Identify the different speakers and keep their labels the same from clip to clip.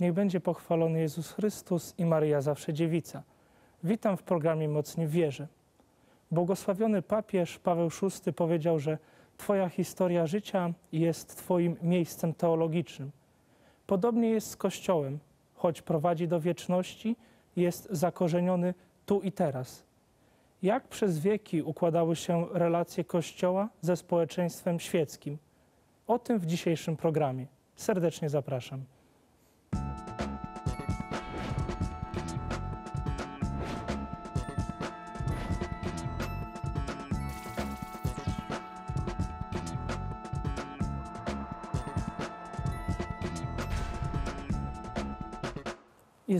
Speaker 1: Niech będzie pochwalony Jezus Chrystus i Maria Zawsze Dziewica. Witam w programie Mocni Wierzę. Błogosławiony papież Paweł VI powiedział, że Twoja historia życia jest Twoim miejscem teologicznym. Podobnie jest z Kościołem, choć prowadzi do wieczności, jest zakorzeniony tu i teraz. Jak przez wieki układały się relacje Kościoła ze społeczeństwem świeckim? O tym w dzisiejszym programie. Serdecznie zapraszam.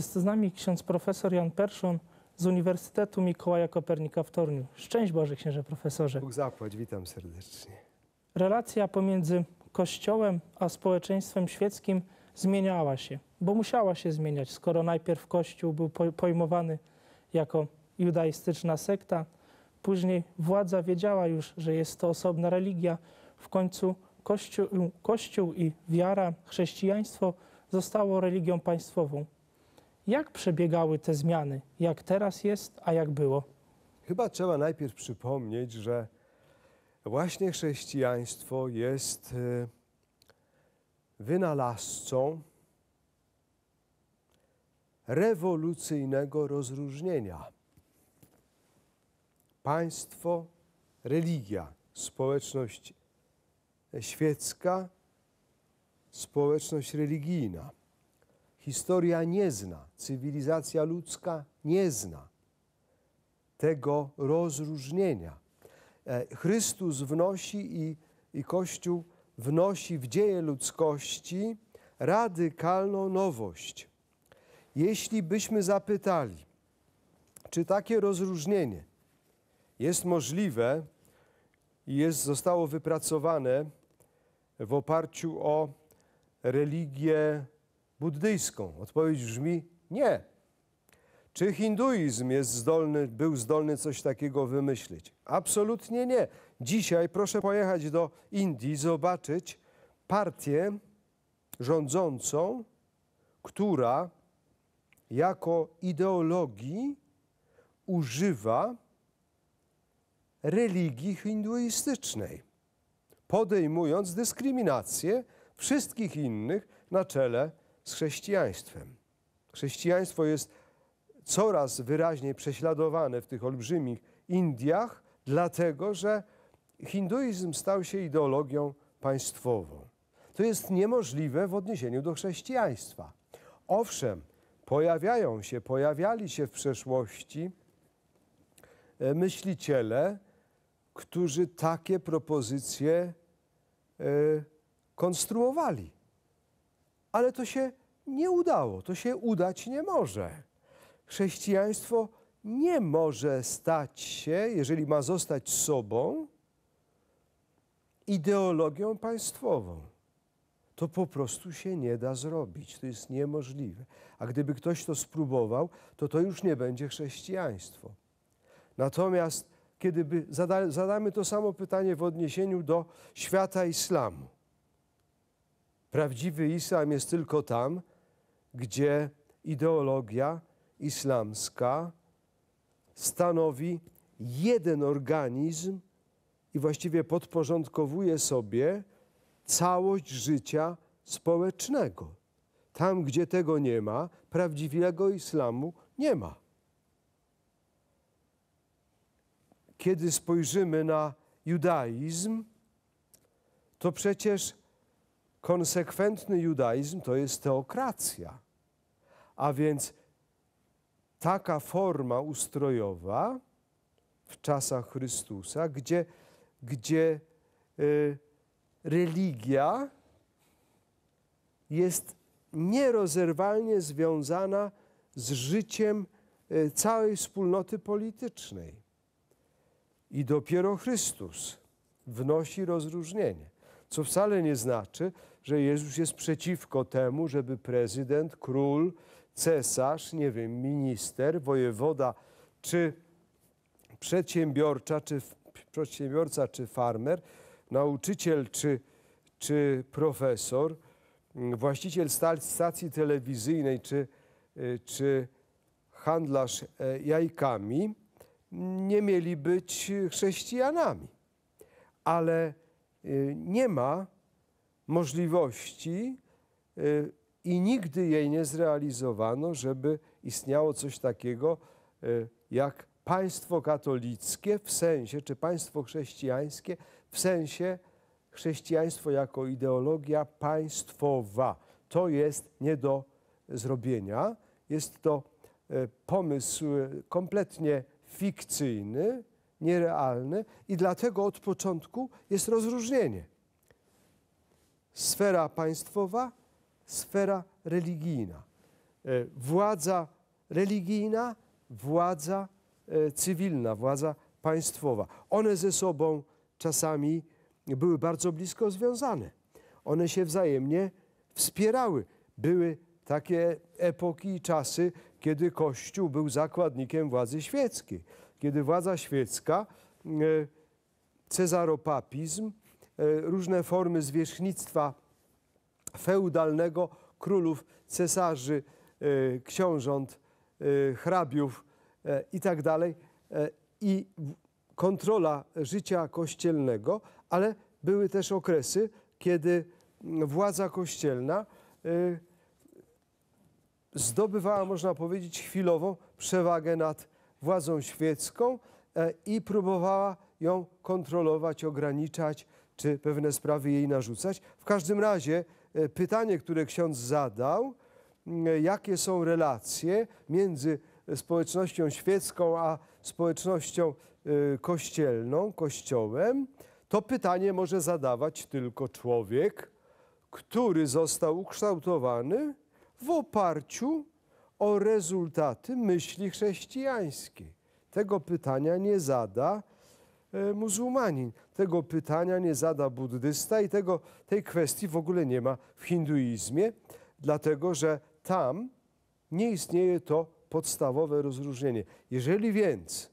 Speaker 1: Jest z nami ksiądz profesor Jan Perszon z Uniwersytetu Mikołaja Kopernika w Torniu. Szczęść Boże, księże profesorze. Bóg zapłać, witam serdecznie. Relacja pomiędzy Kościołem a społeczeństwem świeckim zmieniała się, bo musiała się zmieniać, skoro najpierw Kościół był pojmowany jako judaistyczna sekta, później władza wiedziała już, że jest to osobna religia, w końcu Kościół, Kościół i wiara, chrześcijaństwo zostało religią państwową. Jak przebiegały te zmiany? Jak teraz jest,
Speaker 2: a jak było? Chyba trzeba najpierw przypomnieć, że właśnie chrześcijaństwo jest y, wynalazcą rewolucyjnego rozróżnienia. Państwo, religia, społeczność świecka, społeczność religijna. Historia nie zna, cywilizacja ludzka nie zna tego rozróżnienia. E, Chrystus wnosi i, i Kościół wnosi w dzieje ludzkości radykalną nowość. Jeśli byśmy zapytali, czy takie rozróżnienie jest możliwe i jest, zostało wypracowane w oparciu o religię buddyjską? Odpowiedź brzmi nie. Czy hinduizm jest zdolny, był zdolny coś takiego wymyślić? Absolutnie nie. Dzisiaj proszę pojechać do Indii, zobaczyć partię rządzącą, która jako ideologii używa religii hinduistycznej, podejmując dyskryminację wszystkich innych na czele z chrześcijaństwem. Chrześcijaństwo jest coraz wyraźniej prześladowane w tych olbrzymich Indiach, dlatego że hinduizm stał się ideologią państwową. To jest niemożliwe w odniesieniu do chrześcijaństwa. Owszem, pojawiają się, pojawiali się w przeszłości e, myśliciele, którzy takie propozycje e, konstruowali ale to się nie udało, to się udać nie może. Chrześcijaństwo nie może stać się, jeżeli ma zostać sobą, ideologią państwową. To po prostu się nie da zrobić, to jest niemożliwe. A gdyby ktoś to spróbował, to to już nie będzie chrześcijaństwo. Natomiast kiedy zadamy to samo pytanie w odniesieniu do świata islamu, Prawdziwy islam jest tylko tam, gdzie ideologia islamska stanowi jeden organizm i właściwie podporządkowuje sobie całość życia społecznego. Tam, gdzie tego nie ma, prawdziwego islamu nie ma. Kiedy spojrzymy na judaizm, to przecież konsekwentny judaizm to jest teokracja, a więc taka forma ustrojowa w czasach Chrystusa, gdzie, gdzie y, religia jest nierozerwalnie związana z życiem y, całej wspólnoty politycznej. I dopiero Chrystus wnosi rozróżnienie, co wcale nie znaczy, że Jezus jest przeciwko temu, żeby prezydent, król, cesarz, nie wiem, minister, wojewoda czy przedsiębiorcza, czy przedsiębiorca, czy farmer, nauczyciel, czy, czy profesor, mm, właściciel stacji telewizyjnej, czy, y, czy handlarz e, jajkami, nie mieli być chrześcijanami. Ale y, nie ma możliwości y, i nigdy jej nie zrealizowano, żeby istniało coś takiego y, jak państwo katolickie w sensie, czy państwo chrześcijańskie w sensie chrześcijaństwo jako ideologia państwowa. To jest nie do zrobienia. Jest to y, pomysł kompletnie fikcyjny, nierealny i dlatego od początku jest rozróżnienie sfera państwowa, sfera religijna. E, władza religijna, władza e, cywilna, władza państwowa. One ze sobą czasami były bardzo blisko związane. One się wzajemnie wspierały. Były takie epoki i czasy, kiedy Kościół był zakładnikiem władzy świeckiej, kiedy władza świecka, e, cezaropapizm E, różne formy zwierzchnictwa feudalnego królów, cesarzy, e, książąt, e, hrabiów itd. I tak kontrola życia kościelnego, ale były też okresy, kiedy władza kościelna zdobywała, można powiedzieć, chwilową przewagę nad władzą świecką i próbowała ją kontrolować, ograniczać, czy pewne sprawy jej narzucać. W każdym razie e, pytanie, które ksiądz zadał, e, jakie są relacje między społecznością świecką a społecznością e, kościelną, kościołem, to pytanie może zadawać tylko człowiek, który został ukształtowany w oparciu o rezultaty myśli chrześcijańskiej. Tego pytania nie zada E, muzułmanin. Tego pytania nie zada buddysta i tego, tej kwestii w ogóle nie ma w hinduizmie, dlatego że tam nie istnieje to podstawowe rozróżnienie. Jeżeli więc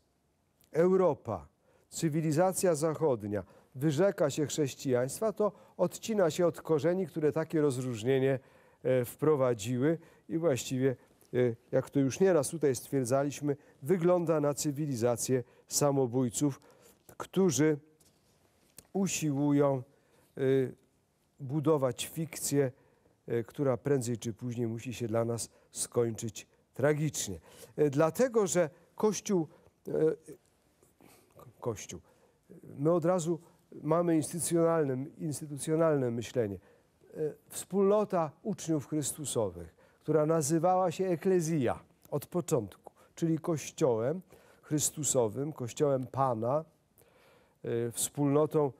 Speaker 2: Europa, cywilizacja zachodnia wyrzeka się chrześcijaństwa, to odcina się od korzeni, które takie rozróżnienie e, wprowadziły i właściwie, e, jak to już nieraz tutaj stwierdzaliśmy, wygląda na cywilizację samobójców, którzy usiłują y, budować fikcję, y, która prędzej czy później musi się dla nas skończyć tragicznie. Y, dlatego, że Kościół, Kościół, my od razu mamy instytucjonalne, instytucjonalne myślenie. Wspólnota uczniów Chrystusowych, która nazywała się Eklezja od początku, czyli Kościołem Chrystusowym, Kościołem Pana, Y, wspólnotą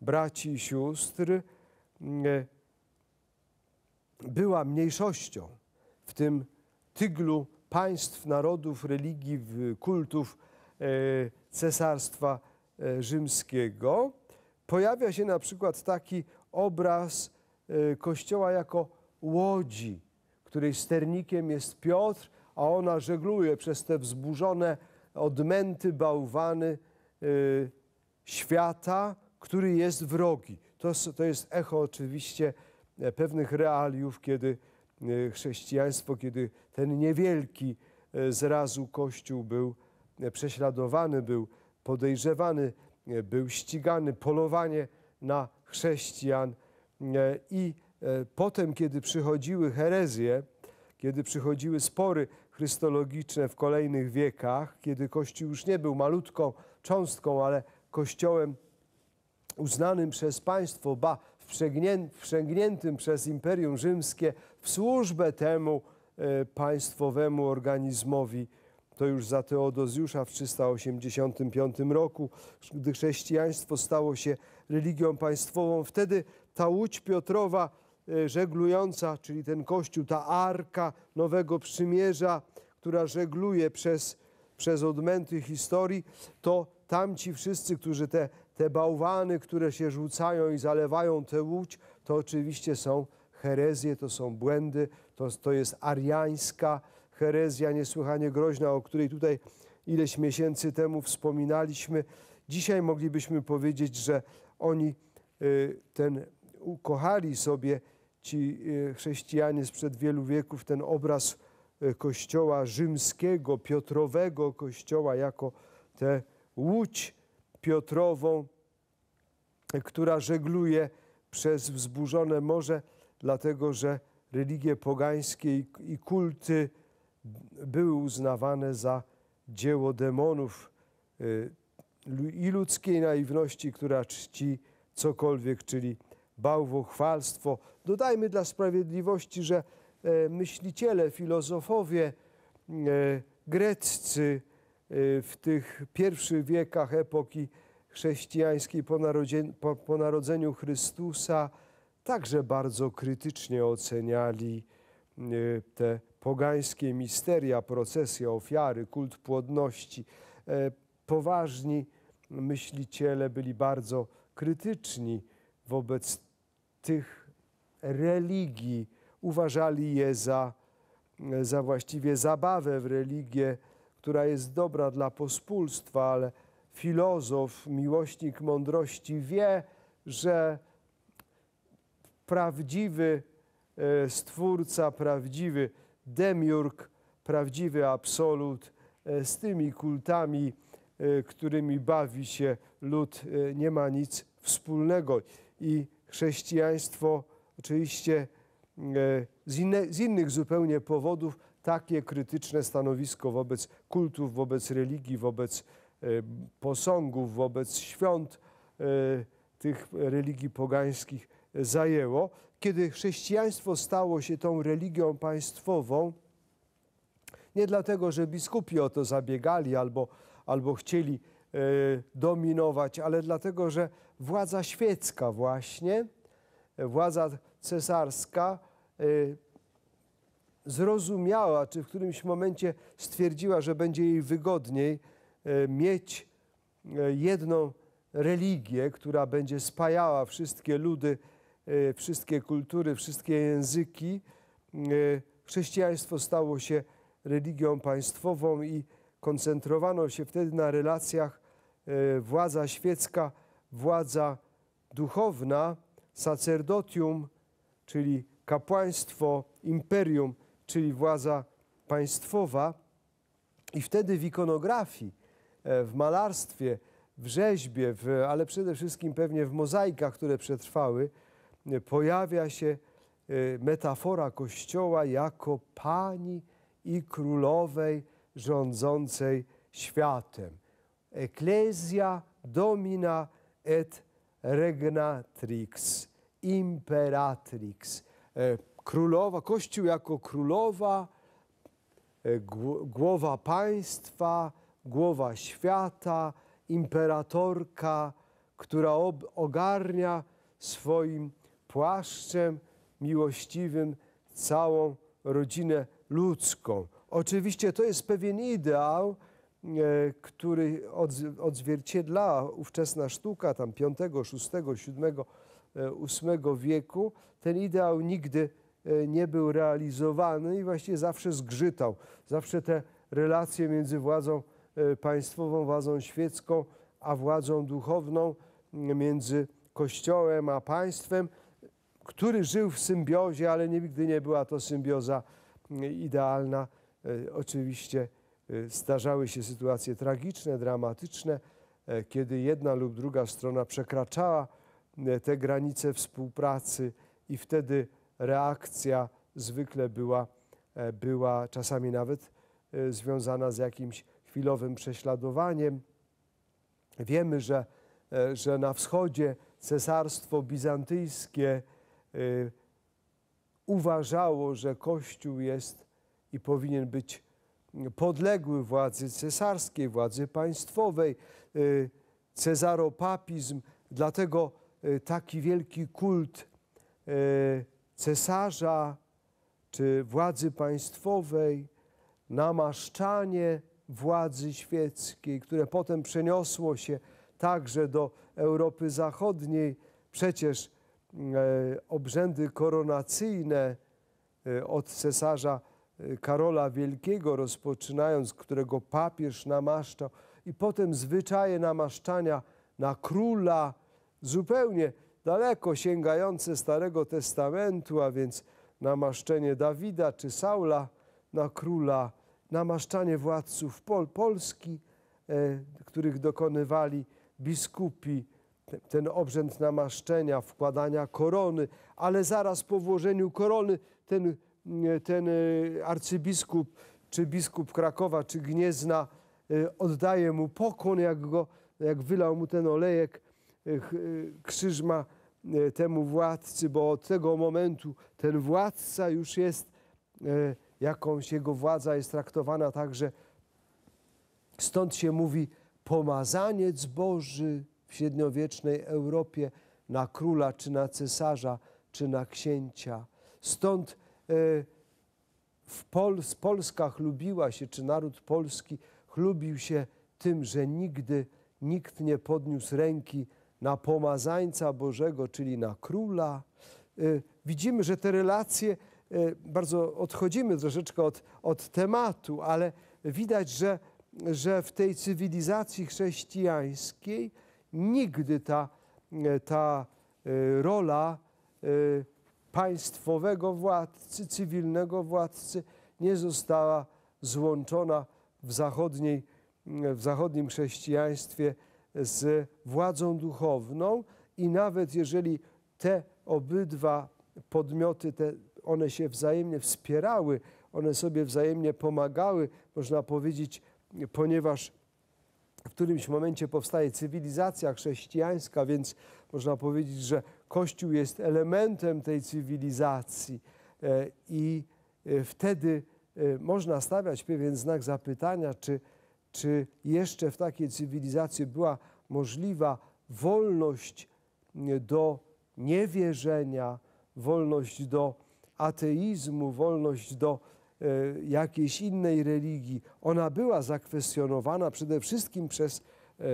Speaker 2: braci i sióstr, y, była mniejszością w tym tyglu państw, narodów, religii, kultów y, cesarstwa rzymskiego, pojawia się na przykład taki obraz kościoła jako łodzi, której sternikiem jest Piotr, a ona żegluje przez te wzburzone odmęty, bałwany świata, który jest wrogi. To, to jest echo oczywiście e, pewnych realiów, kiedy e, chrześcijaństwo, kiedy ten niewielki e, zrazu Kościół był prześladowany, był podejrzewany, był ścigany, polowanie na chrześcijan. I potem, kiedy przychodziły herezje, kiedy przychodziły spory chrystologiczne w kolejnych wiekach, kiedy Kościół już nie był malutką cząstką, ale kościołem uznanym przez państwo, ba wprzęgniętym przez Imperium Rzymskie w służbę temu e, państwowemu organizmowi. To już za Teodozjusza w 385 roku, gdy chrześcijaństwo stało się religią państwową. Wtedy ta łódź Piotrowa e, żeglująca, czyli ten kościół, ta arka Nowego Przymierza, która żegluje przez, przez odmęty historii, to tamci wszyscy, którzy te, te bałwany, które się rzucają i zalewają tę łódź, to oczywiście są herezje, to są błędy, to, to jest ariańska herezja niesłychanie groźna, o której tutaj ileś miesięcy temu wspominaliśmy. Dzisiaj moglibyśmy powiedzieć, że oni y, ten ukochali sobie ci y, chrześcijanie sprzed wielu wieków ten obraz y, kościoła rzymskiego, Piotrowego kościoła jako te łódź Piotrową, która żegluje przez wzburzone morze, dlatego że religie pogańskie i kulty były uznawane za dzieło demonów y, i ludzkiej naiwności, która czci cokolwiek, czyli bałwochwalstwo. Dodajmy dla sprawiedliwości, że e, myśliciele, filozofowie e, greccy, Y, w tych pierwszych wiekach epoki chrześcijańskiej po, po, po narodzeniu Chrystusa także bardzo krytycznie oceniali y, te pogańskie misteria, procesje, ofiary, kult płodności. E, poważni myśliciele byli bardzo krytyczni wobec tych religii. Uważali je za, za właściwie zabawę w religię która jest dobra dla pospólstwa, ale filozof, miłośnik mądrości wie, że prawdziwy e, stwórca, prawdziwy demiurg, prawdziwy absolut e, z tymi kultami, e, którymi bawi się lud, nie ma nic wspólnego. I chrześcijaństwo oczywiście z, inne, z innych zupełnie powodów takie krytyczne stanowisko wobec kultów, wobec religii, wobec e, posągów, wobec świąt e, tych religii pogańskich zajęło. Kiedy chrześcijaństwo stało się tą religią państwową, nie dlatego, że biskupi o to zabiegali albo, albo chcieli e, dominować, ale dlatego, że władza świecka właśnie, władza cesarska zrozumiała, czy w którymś momencie stwierdziła, że będzie jej wygodniej e, mieć e, jedną religię, która będzie spajała wszystkie ludy, e, wszystkie kultury, wszystkie języki. Chrześcijaństwo stało się religią państwową i koncentrowano się wtedy na relacjach władza świecka, władza duchowna, sacerdotium, czyli kapłaństwo, imperium czyli władza państwowa. I wtedy w ikonografii, e, w malarstwie, w rzeźbie, w, ale przede wszystkim pewnie w mozaikach, które przetrwały, e, pojawia się e, metafora Kościoła jako pani i królowej rządzącej światem. Ecclesia domina et regnatrix, imperatrix królowa, Kościół jako królowa, e, głowa państwa, głowa świata, imperatorka, która ogarnia swoim płaszczem miłościwym całą rodzinę ludzką. Oczywiście to jest pewien ideał, e, który odzwierciedlała ówczesna sztuka tam 5, 6, 7, 8 wieku. Ten ideał nigdy nie E, nie był realizowany i właściwie zawsze zgrzytał. Zawsze te relacje między władzą e, państwową, władzą świecką, a władzą duchowną, między Kościołem a państwem, który żył w symbiozie, ale nigdy nie była to symbioza idealna. E, oczywiście zdarzały się sytuacje tragiczne, dramatyczne, kiedy jedna lub druga strona przekraczała te granice współpracy i wtedy reakcja zwykle była, e, była czasami nawet e, związana z jakimś chwilowym prześladowaniem. Wiemy, że, e, że na wschodzie cesarstwo bizantyjskie uważało, że Kościół jest i powinien być podległy władzy cesarskiej, władzy państwowej, cezaropapizm, dlatego taki wielki kult cesarza czy władzy państwowej, namaszczanie władzy świeckiej, które potem przeniosło się także do Europy Zachodniej. Przecież e, obrzędy koronacyjne e, od cesarza e, Karola Wielkiego, rozpoczynając, którego papież namaszczał, i potem zwyczaje namaszczania na króla, zupełnie daleko sięgające Starego Testamentu, a więc namaszczenie Dawida czy Saula na króla, namaszczanie władców Pol Polski, e, których dokonywali biskupi, ten obrzęd namaszczenia, wkładania korony, ale zaraz po włożeniu korony ten, e, ten e, arcybiskup czy biskup Krakowa czy Gniezna e, oddaje mu pokłon, jak, go, jak wylał mu ten olejek E, e, krzyż ma e, temu władcy, bo od tego momentu ten władca już jest, jakąś jego władza jest traktowana także. Stąd się mówi pomazaniec Boży w średniowiecznej Europie na króla, czy na cesarza, czy na księcia. Stąd w Pol Polska chlubiła się, czy naród polski chlubił się tym, że nigdy nikt nie podniósł ręki na pomazańca Bożego, czyli na króla. Y, widzimy, że te relacje, y, bardzo odchodzimy troszeczkę od, od tematu, ale widać, że, że w tej cywilizacji chrześcijańskiej nigdy ta, y, ta rola państwowego władcy, cywilnego władcy nie została złączona w, zachodniej, w zachodnim chrześcijaństwie z władzą duchowną i nawet jeżeli te obydwa podmioty, te, one się wzajemnie wspierały, one sobie wzajemnie pomagały, można powiedzieć, ponieważ w którymś momencie powstaje cywilizacja chrześcijańska, więc można powiedzieć, że Kościół jest elementem tej cywilizacji e, i e, wtedy e, można stawiać pewien znak zapytania, czy, czy jeszcze w takiej cywilizacji była możliwa wolność e, do niewierzenia, wolność do ateizmu, wolność do e, jakiejś innej religii. Ona była zakwestionowana przede wszystkim przez e,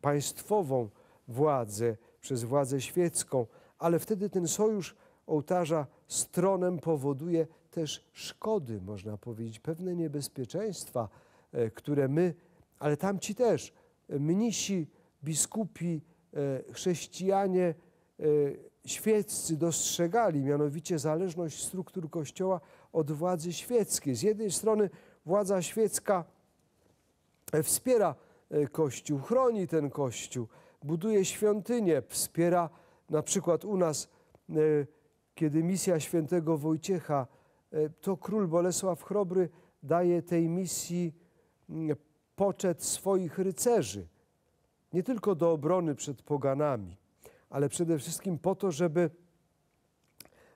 Speaker 2: państwową władzę, przez władzę świecką, ale wtedy ten sojusz ołtarza stronem powoduje też szkody, można powiedzieć, pewne niebezpieczeństwa, które my, ale tamci też, mnisi biskupi, e, chrześcijanie e, świeccy dostrzegali, mianowicie zależność struktur Kościoła od władzy świeckiej. Z jednej strony władza świecka e, wspiera Kościół, chroni ten Kościół, buduje świątynię, wspiera na przykład u nas, kiedy misja świętego Wojciecha, to król Bolesław Chrobry daje tej misji poczet swoich rycerzy nie tylko do obrony przed poganami, ale przede wszystkim po to, żeby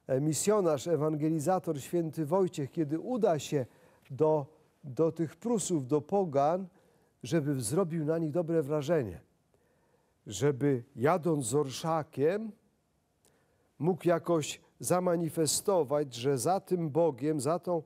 Speaker 2: e, misjonarz, ewangelizator święty Wojciech, kiedy uda się do, do tych Prusów, do pogan, żeby zrobił na nich dobre wrażenie. Żeby jadąc z orszakiem, mógł jakoś zamanifestować, że za tym Bogiem, za tą e,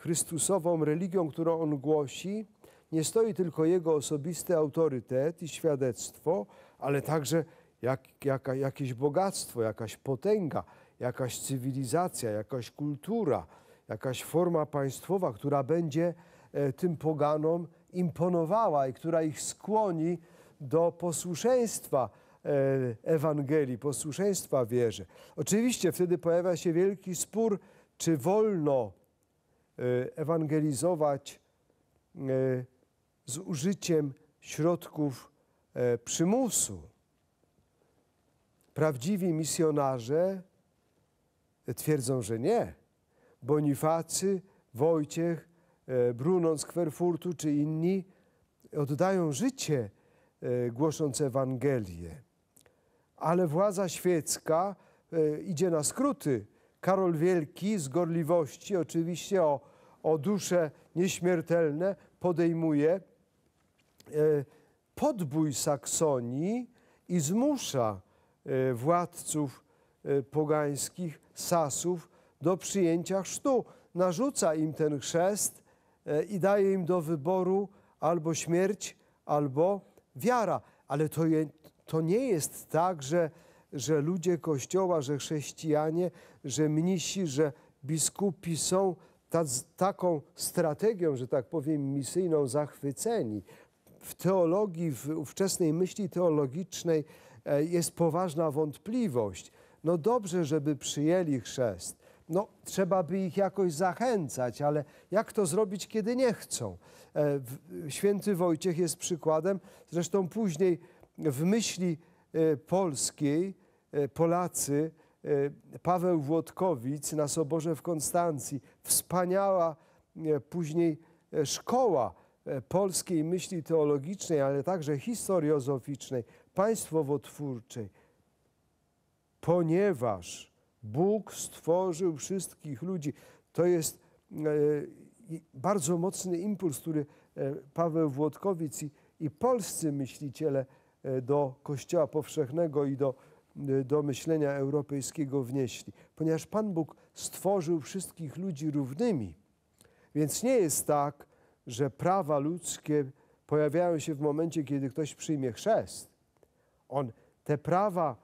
Speaker 2: Chrystusową religią, którą on głosi, nie stoi tylko jego osobisty autorytet i świadectwo, ale także jak, jaka, jakieś bogactwo, jakaś potęga, jakaś cywilizacja, jakaś kultura, jakaś forma państwowa, która będzie e, tym poganom imponowała i która ich skłoni do posłuszeństwa e, Ewangelii, posłuszeństwa wierze. Oczywiście wtedy pojawia się wielki spór, czy wolno e, ewangelizować e, z użyciem środków e, przymusu. Prawdziwi misjonarze e, twierdzą, że nie. Bonifacy, Wojciech, e, z Kwerfurtu czy inni oddają życie e, głosząc Ewangelię. Ale władza świecka e, idzie na skróty. Karol Wielki z gorliwości, oczywiście o, o dusze nieśmiertelne, podejmuje E, podbój Saksonii i zmusza e, władców e, pogańskich, Sasów, do przyjęcia chrztu. Narzuca im ten chrzest i daje im do wyboru albo śmierć, albo wiara. Ale to, je, to nie jest tak, że, że ludzie Kościoła, że chrześcijanie, że mnisi, że biskupi są ta, taką strategią, że tak powiem, misyjną zachwyceni w teologii, w ówczesnej myśli teologicznej e, jest poważna wątpliwość. No dobrze, żeby przyjęli chrzest. No, trzeba by ich jakoś zachęcać, ale jak to zrobić, kiedy nie chcą? E, święty Wojciech jest przykładem, zresztą później w myśli e, polskiej Polacy, Paweł Włodkowic na Soborze w Konstancji, wspaniała później szkoła E, polskiej myśli teologicznej, ale także historiozoficznej, państwowotwórczej, ponieważ Bóg stworzył wszystkich ludzi. To jest e, bardzo mocny impuls, który e, Paweł Włodkowicz i, i polscy myśliciele do Kościoła Powszechnego i do, do myślenia europejskiego wnieśli. Ponieważ Pan Bóg stworzył wszystkich ludzi równymi, więc nie jest tak, że prawa ludzkie pojawiają się w momencie, kiedy ktoś przyjmie chrzest. On te prawa,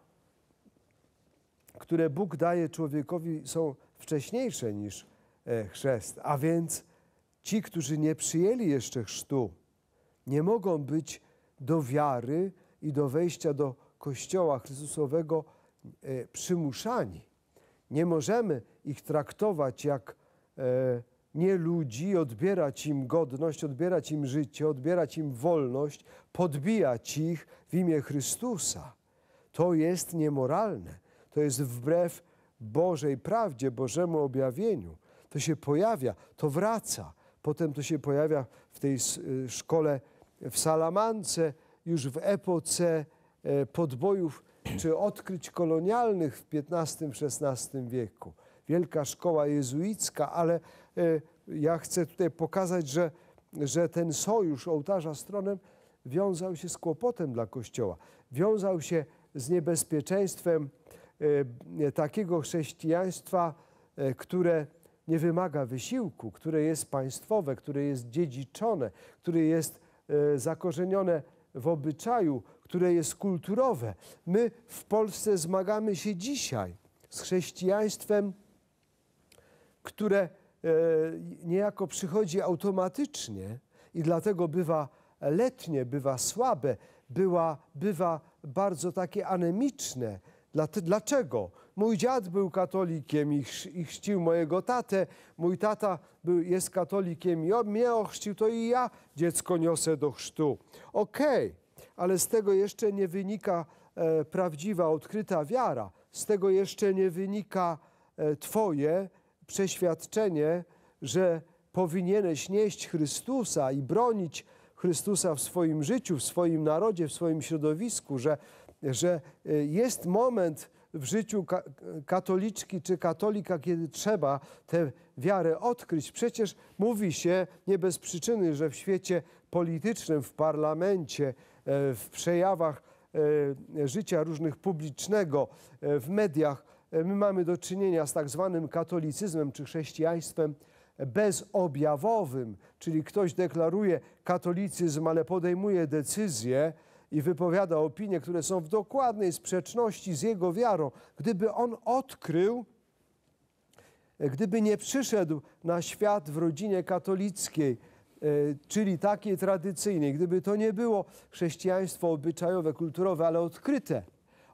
Speaker 2: które Bóg daje człowiekowi, są wcześniejsze niż e, chrzest, a więc ci, którzy nie przyjęli jeszcze chrztu, nie mogą być do wiary i do wejścia do Kościoła Chrystusowego e, przymuszani. Nie możemy ich traktować jak e, nie ludzi, odbierać im godność, odbierać im życie, odbierać im wolność, podbijać ich w imię Chrystusa. To jest niemoralne. To jest wbrew Bożej prawdzie, Bożemu objawieniu. To się pojawia, to wraca. Potem to się pojawia w tej y, szkole w Salamance, już w epoce e, podbojów czy odkryć kolonialnych w XV-XVI wieku. Wielka szkoła jezuicka, ale E, ja chcę tutaj pokazać, że, że ten sojusz ołtarza stronem wiązał się z kłopotem dla Kościoła, wiązał się z niebezpieczeństwem e, takiego chrześcijaństwa, e, które nie wymaga wysiłku, które jest państwowe, które jest dziedziczone, które jest zakorzenione w obyczaju, które jest kulturowe. My w Polsce zmagamy się dzisiaj z chrześcijaństwem, które E, niejako przychodzi automatycznie i dlatego bywa letnie, bywa słabe, była, bywa bardzo takie anemiczne. Dlaczego? Mój dziad był katolikiem i, i chrzcił mojego tatę, mój tata był, jest katolikiem i on mnie ochrzcił, to i ja dziecko niosę do chrztu. Okej, okay, ale z tego jeszcze nie wynika e, prawdziwa, odkryta wiara, z tego jeszcze nie wynika e, Twoje przeświadczenie, że powinieneś nieść Chrystusa i bronić Chrystusa w swoim życiu, w swoim narodzie, w swoim środowisku, że, że e, jest moment w życiu katoliczki czy katolika, kiedy trzeba tę wiarę odkryć. Przecież mówi się nie bez przyczyny, że w świecie politycznym, w parlamencie, e, w przejawach e, życia różnych publicznego, w mediach, E, my mamy do czynienia z tak zwanym katolicyzmem czy chrześcijaństwem bezobjawowym, czyli ktoś deklaruje katolicyzm, ale podejmuje decyzje i wypowiada opinie, które są w dokładnej sprzeczności z jego wiarą. Gdyby on odkrył, e, gdyby nie przyszedł na świat w rodzinie katolickiej, e, czyli takiej tradycyjnej, gdyby to nie było chrześcijaństwo obyczajowe, kulturowe, ale odkryte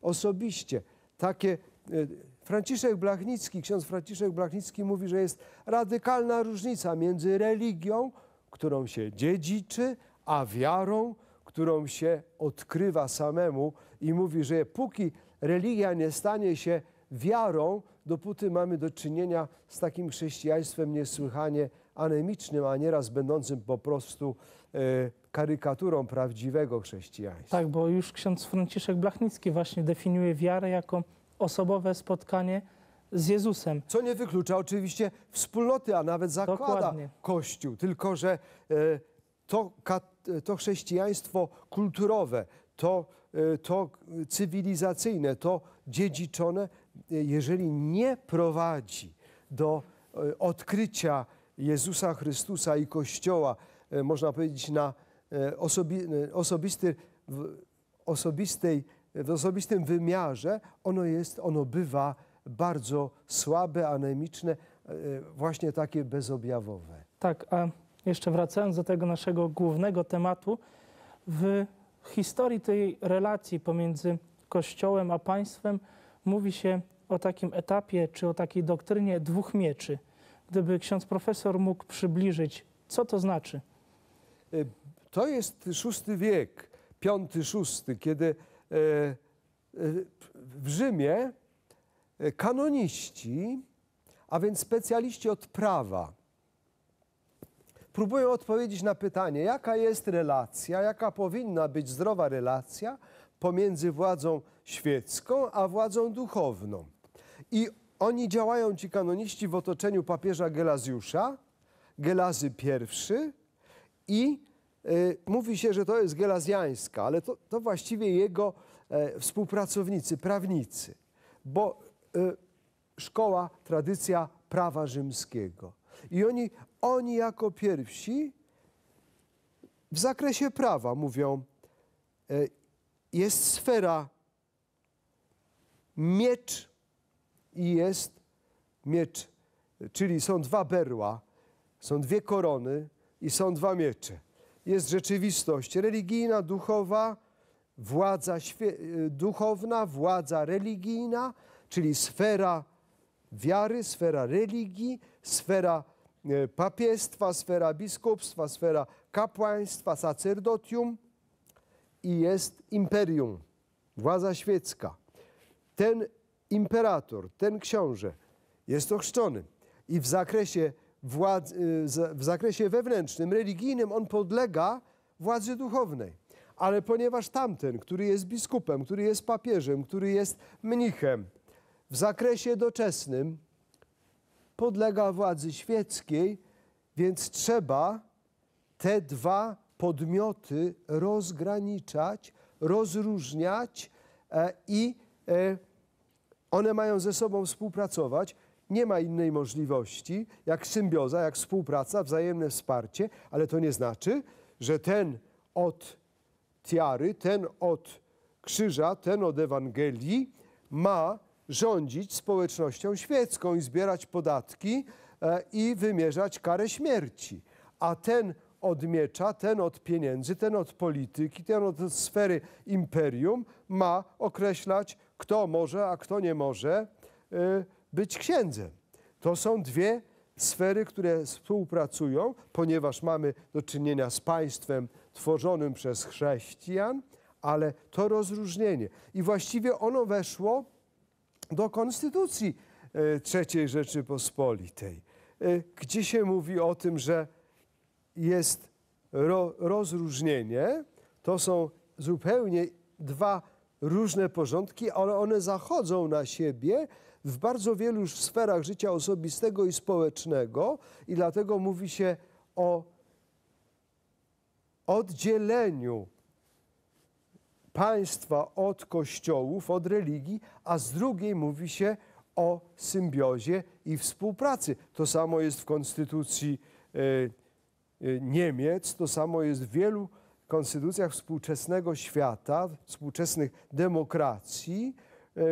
Speaker 2: osobiście, takie E, Franciszek Blachnicki, ksiądz Franciszek Blachnicki mówi, że jest radykalna różnica między religią, którą się dziedziczy, a wiarą, którą się odkrywa samemu i mówi, że póki religia nie stanie się wiarą, dopóty mamy do czynienia z takim chrześcijaństwem niesłychanie anemicznym, a nieraz będącym po prostu e, karykaturą prawdziwego chrześcijaństwa.
Speaker 1: Tak, bo już ksiądz Franciszek Blachnicki właśnie definiuje wiarę jako osobowe spotkanie z Jezusem.
Speaker 2: Co nie wyklucza oczywiście
Speaker 1: wspólnoty, a nawet
Speaker 2: zakłada Dokładnie. Kościół. Tylko, że e, to, e, to chrześcijaństwo kulturowe, to, e, to cywilizacyjne, to dziedziczone, jeżeli nie prowadzi do odkrycia Jezusa Chrystusa i Kościoła, można powiedzieć, na osobi osobisty, osobistej w osobistym wymiarze, ono, jest, ono bywa bardzo słabe, anemiczne, e, właśnie takie
Speaker 1: bezobjawowe. Tak, a jeszcze wracając do tego naszego głównego tematu, w historii tej relacji pomiędzy Kościołem a państwem mówi się o takim etapie czy o takiej doktrynie dwóch mieczy. Gdyby ksiądz profesor mógł przybliżyć, co to znaczy? E, to jest szósty
Speaker 2: wiek, piąty, szósty, kiedy E, e, w Rzymie e, kanoniści, a więc specjaliści od prawa, próbują odpowiedzieć na pytanie, jaka jest relacja, jaka powinna być zdrowa relacja pomiędzy władzą świecką a władzą duchowną. I oni działają, ci kanoniści, w otoczeniu papieża Gelazjusza, Gelazy I i Y, mówi się, że to jest Gelazjańska, ale to, to właściwie jego e, współpracownicy, prawnicy, bo y, szkoła, tradycja prawa rzymskiego. I oni, oni jako pierwsi w zakresie prawa mówią, e, jest sfera miecz i jest miecz, czyli są dwa berła, są dwie korony i są dwa miecze jest rzeczywistość religijna, duchowa, władza y, duchowna, władza religijna, czyli sfera wiary, sfera religii, sfera y, papiestwa, sfera biskupstwa, sfera kapłaństwa, sacerdotium i jest imperium, władza świecka. Ten imperator, ten książę jest ochrzczony i w zakresie władz, y, w zakresie wewnętrznym, religijnym, on podlega władzy duchownej. Ale ponieważ tamten, który jest biskupem, który jest papieżem, który jest mnichem, w zakresie doczesnym podlega władzy świeckiej, więc trzeba te dwa podmioty rozgraniczać, rozróżniać e, i e, one mają ze sobą współpracować. Nie ma innej możliwości jak symbioza, jak współpraca, wzajemne wsparcie, ale to nie znaczy, że ten od tiary, ten od krzyża, ten od Ewangelii ma rządzić społecznością świecką i zbierać podatki e, i wymierzać karę śmierci. A ten od miecza, ten od pieniędzy, ten od polityki, ten od sfery imperium ma określać, kto może, a kto nie może e, być księdzem. To są dwie sfery, które współpracują, ponieważ mamy do czynienia z państwem tworzonym przez chrześcijan, ale to rozróżnienie. I właściwie ono weszło do Konstytucji e, III Rzeczypospolitej, e, gdzie się mówi o tym, że jest ro rozróżnienie, to są zupełnie dwa różne porządki, ale one zachodzą na siebie w bardzo wielu już sferach życia osobistego i społecznego i dlatego mówi się o oddzieleniu państwa od kościołów, od religii, a z drugiej mówi się o symbiozie i współpracy. To samo jest w konstytucji e, e, Niemiec, to samo jest w wielu konstytucjach współczesnego świata, współczesnych demokracji. E,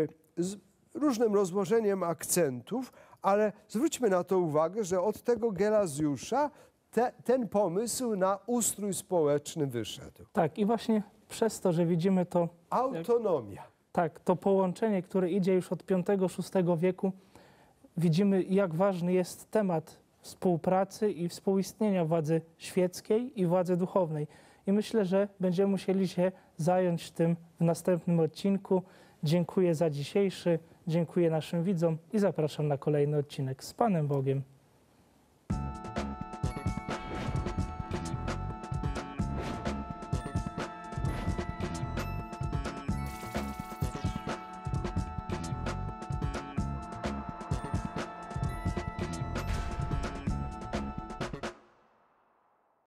Speaker 2: różnym rozłożeniem akcentów, ale zwróćmy na to uwagę, że od tego Gelazjusza te, ten pomysł na ustrój społeczny wyszedł. Tak, i
Speaker 1: właśnie przez to, że widzimy to.
Speaker 2: Autonomia.
Speaker 1: Tak, to połączenie, które idzie już od V-VI wieku, widzimy, jak ważny jest temat współpracy i współistnienia władzy świeckiej i władzy duchownej. I myślę, że będziemy musieli się zająć tym w następnym odcinku. Dziękuję za dzisiejszy. Dziękuję naszym widzom i zapraszam na kolejny odcinek z Panem Bogiem.